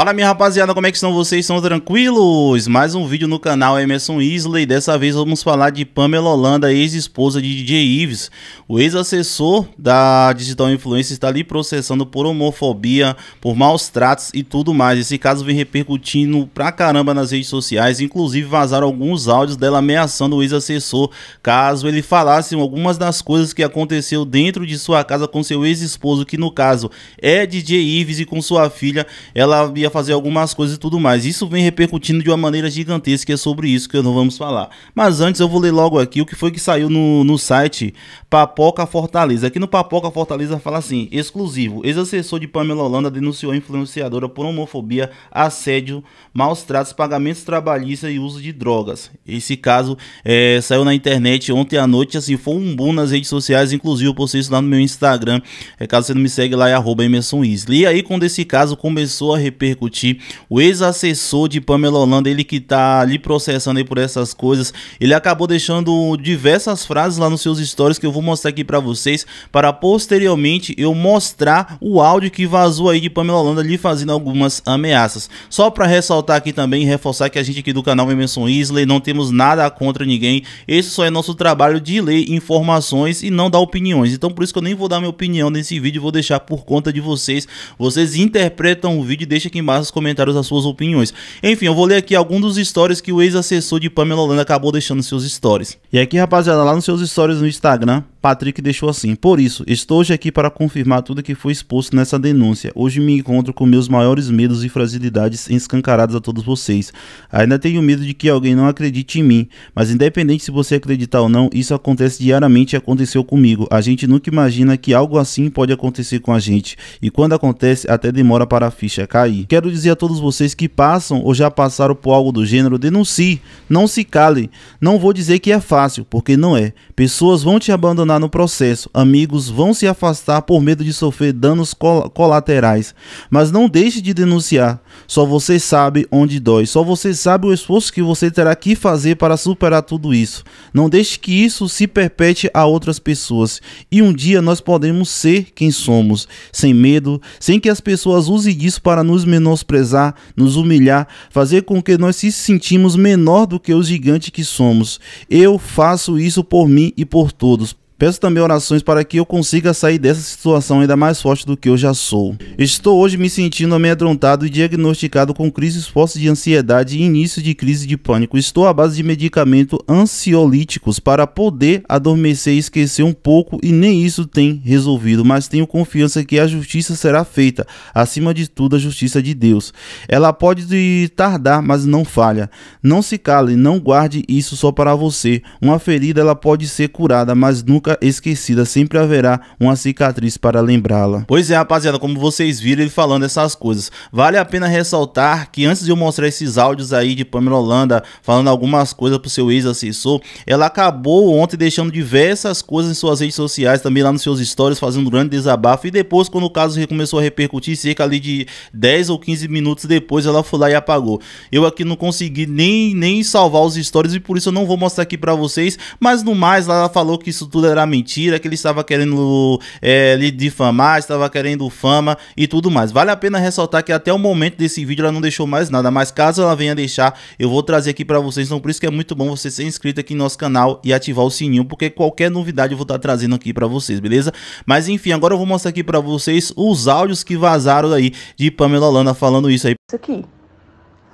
Fala minha rapaziada, como é que estão vocês? Estão tranquilos? Mais um vídeo no canal Emerson Isley, dessa vez vamos falar de Pamela Holanda, ex-esposa de DJ Ives. O ex-assessor da Digital Influencer está ali processando por homofobia, por maus tratos e tudo mais. Esse caso vem repercutindo pra caramba nas redes sociais, inclusive vazaram alguns áudios dela ameaçando o ex-assessor, caso ele falasse algumas das coisas que aconteceu dentro de sua casa com seu ex-esposo, que no caso é DJ Ives e com sua filha, ela havia a fazer algumas coisas e tudo mais. Isso vem repercutindo de uma maneira gigantesca, e é sobre isso que não vamos falar. Mas antes eu vou ler logo aqui o que foi que saiu no, no site Papoca Fortaleza. Aqui no Papoca Fortaleza fala assim: exclusivo. Ex-assessor de Pamela Holanda denunciou a influenciadora por homofobia, assédio, maus tratos, pagamentos trabalhistas e uso de drogas. Esse caso é, saiu na internet ontem à noite, assim, foi um boom nas redes sociais, inclusive eu postei isso lá no meu Instagram. É, caso você não me segue lá, é arroba Emerson Isley. E aí, quando esse caso começou a repercutir, repercutir. O ex-assessor de Pamela Holanda, ele que tá ali processando aí por essas coisas, ele acabou deixando diversas frases lá nos seus stories que eu vou mostrar aqui para vocês, para posteriormente eu mostrar o áudio que vazou aí de Pamela Holanda ali fazendo algumas ameaças. Só para ressaltar aqui também, reforçar que a gente aqui do canal Emerson Isley não temos nada contra ninguém. Esse só é nosso trabalho de ler informações e não dar opiniões. Então por isso que eu nem vou dar minha opinião nesse vídeo, vou deixar por conta de vocês. Vocês interpretam o vídeo e aqui embaixo nos comentários as suas opiniões. Enfim, eu vou ler aqui alguns dos stories que o ex-assessor de Pamela Holanda acabou deixando nos seus stories. E aqui, rapaziada, lá nos seus stories no Instagram, Patrick deixou assim: Por isso, estou hoje aqui para confirmar tudo que foi exposto nessa denúncia. Hoje me encontro com meus maiores medos e fragilidades escancarados a todos vocês. Ainda tenho medo de que alguém não acredite em mim, mas independente se você acreditar ou não, isso acontece diariamente e aconteceu comigo. A gente nunca imagina que algo assim pode acontecer com a gente, e quando acontece, até demora para a ficha cair. Quero dizer a todos vocês que passam ou já passaram por algo do gênero, denuncie, não se calem. Não vou dizer que é fácil, porque não é. Pessoas vão te abandonar no processo, amigos vão se afastar por medo de sofrer danos col colaterais. Mas não deixe de denunciar. Só você sabe onde dói, só você sabe o esforço que você terá que fazer para superar tudo isso. Não deixe que isso se perpete a outras pessoas. E um dia nós podemos ser quem somos, sem medo, sem que as pessoas usem disso para nos menosprezar, nos humilhar, fazer com que nós se sentimos menor do que os gigantes que somos. Eu faço isso por mim e por todos Peço também orações para que eu consiga sair dessa situação ainda mais forte do que eu já sou. Estou hoje me sentindo amedrontado e diagnosticado com crises fortes de ansiedade e início de crise de pânico. Estou à base de medicamento ansiolíticos para poder adormecer e esquecer um pouco e nem isso tem resolvido, mas tenho confiança que a justiça será feita, acima de tudo a justiça de Deus. Ela pode tardar, mas não falha. Não se cale, não guarde isso só para você. Uma ferida ela pode ser curada, mas nunca nunca esquecida, sempre haverá uma cicatriz para lembrá-la. Pois é, rapaziada, como vocês viram ele falando essas coisas, vale a pena ressaltar que antes de eu mostrar esses áudios aí de Pamela Holanda falando algumas coisas pro seu ex-assessor, ela acabou ontem deixando diversas coisas em suas redes sociais, também lá nos seus stories, fazendo um grande desabafo. E depois, quando o caso começou a repercutir, cerca ali de 10 ou 15 minutos depois, ela foi lá e apagou. Eu aqui não consegui nem, nem salvar os stories e por isso eu não vou mostrar aqui para vocês, mas no mais, ela falou que isso tudo era era mentira, que ele estava querendo é, lhe difamar, estava querendo fama e tudo mais. Vale a pena ressaltar que até o momento desse vídeo ela não deixou mais nada, mas caso ela venha deixar, eu vou trazer aqui para vocês. Então por isso que é muito bom você ser inscrito aqui no nosso canal e ativar o sininho, porque qualquer novidade eu vou estar tá trazendo aqui para vocês, beleza? Mas enfim, agora eu vou mostrar aqui para vocês os áudios que vazaram aí de Pamela Holanda falando isso aí. Isso aqui.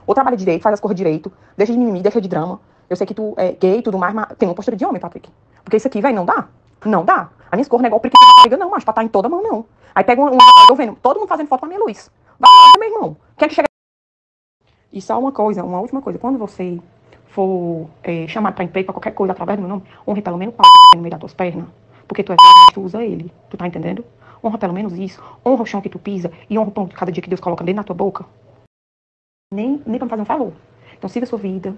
Ou trabalha direito, faz as cores direito, deixa de mimimi, deixa de drama. Eu sei que tu é gay e tudo mais, mas tem uma postura de homem, Patrick. Porque isso aqui, vai não dá. Não dá. A minha escorna é igual porque pega, não, macho, pra estar tá em toda mão, não. Aí pega um, um eu vendo todo mundo fazendo foto pra minha luz. Vai, meu irmão. Quer é que chega. E só uma coisa, uma última coisa. Quando você for é, chamado pra emprego, pra qualquer coisa, através do meu nome, honra pelo menos o pau no meio das tuas pernas. Porque tu é velho, mas tu usa ele. Tu tá entendendo? Honra pelo menos isso. Honra o chão que tu pisa e honra o pão de cada dia que Deus coloca dentro da tua boca. Nem, nem pra me fazer um favor. Então, siga a sua vida.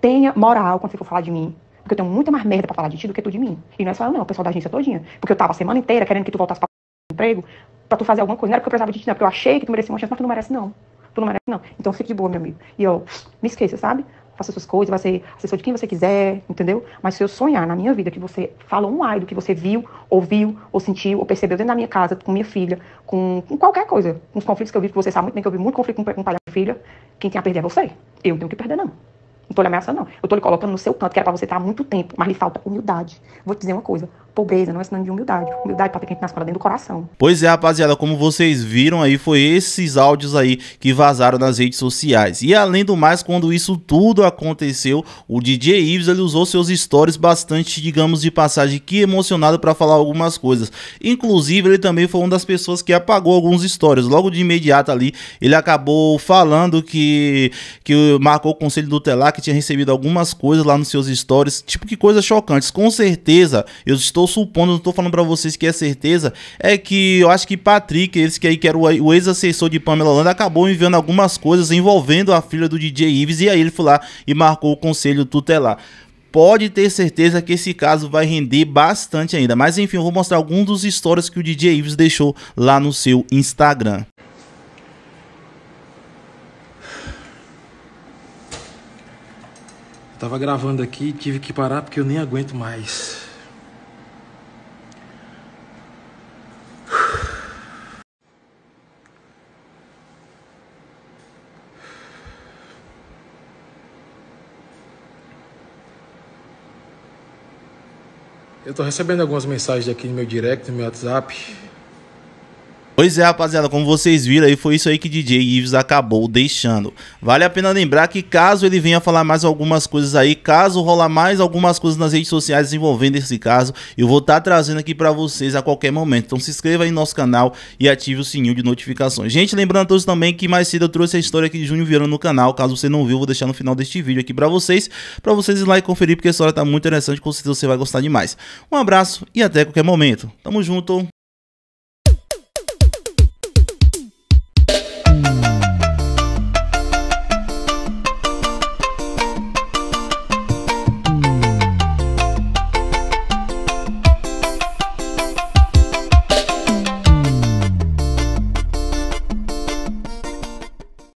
Tenha moral quando você for falar de mim. Porque eu tenho muito mais merda pra falar de ti do que tu de mim. E não é só eu, não, o pessoal da agência todinha. Porque eu tava a semana inteira querendo que tu voltasse pra emprego, pra tu fazer alguma coisa. Não era porque eu precisava de ti, não, porque eu achei que tu merecia uma chance, mas tu não merece, não. Tu não merece, não. Então fique de boa, meu amigo. E eu, me esqueça, sabe? faça suas coisas, vai ser assessor de quem você quiser, entendeu? Mas se eu sonhar na minha vida que você falou um ai do que você viu, ouviu, ou sentiu, ou percebeu dentro da minha casa, com minha filha, com, com qualquer coisa, com os conflitos que eu vi que você sabe muito bem que eu vi muito conflito com, com pai minha filha, quem tem a perder é você. Eu não tenho que perder, não. Não tô lhe ameaçando, não. Eu tô lhe colocando no seu canto, que era pra você estar há muito tempo, mas lhe falta humildade. Vou te dizer uma coisa: pobreza, não é ensinando de humildade. Humildade, para quem a gente dentro do coração. Pois é, rapaziada, como vocês viram aí, foi esses áudios aí que vazaram nas redes sociais. E além do mais, quando isso tudo aconteceu, o DJ Ives ele usou seus stories bastante, digamos, de passagem que emocionado para falar algumas coisas. Inclusive, ele também foi uma das pessoas que apagou alguns stories. Logo de imediato ali, ele acabou falando que, que marcou o conselho do Telar, que tinha recebido algumas coisas lá nos seus stories, tipo que coisas chocantes. Com certeza, eu estou supondo, não tô falando para vocês que é certeza, é que eu acho que Patrick, esse que aí que era o, o ex-assessor de Pamela Holanda, acabou enviando algumas coisas envolvendo a filha do DJ Ives e aí ele foi lá e marcou o conselho tutelar pode ter certeza que esse caso vai render bastante ainda. Mas enfim, eu vou mostrar alguns dos stories que o DJ Ives deixou lá no seu Instagram. Eu tava gravando aqui e tive que parar porque eu nem aguento mais. Eu estou recebendo algumas mensagens aqui no meu direct, no meu WhatsApp, Pois é, rapaziada, como vocês viram aí, foi isso aí que DJ Ives acabou deixando. Vale a pena lembrar que caso ele venha falar mais algumas coisas aí, caso rolar mais algumas coisas nas redes sociais envolvendo esse caso, eu vou estar tá trazendo aqui para vocês a qualquer momento. Então se inscreva aí no nosso canal e ative o sininho de notificações. Gente, lembrando a todos também que mais cedo eu trouxe a história aqui de Júnior Vieira no canal. Caso você não viu, vou deixar no final deste vídeo aqui para vocês, para vocês ir lá e conferir, porque a história tá muito interessante, com certeza você vai gostar demais. Um abraço e até qualquer momento. Tamo junto!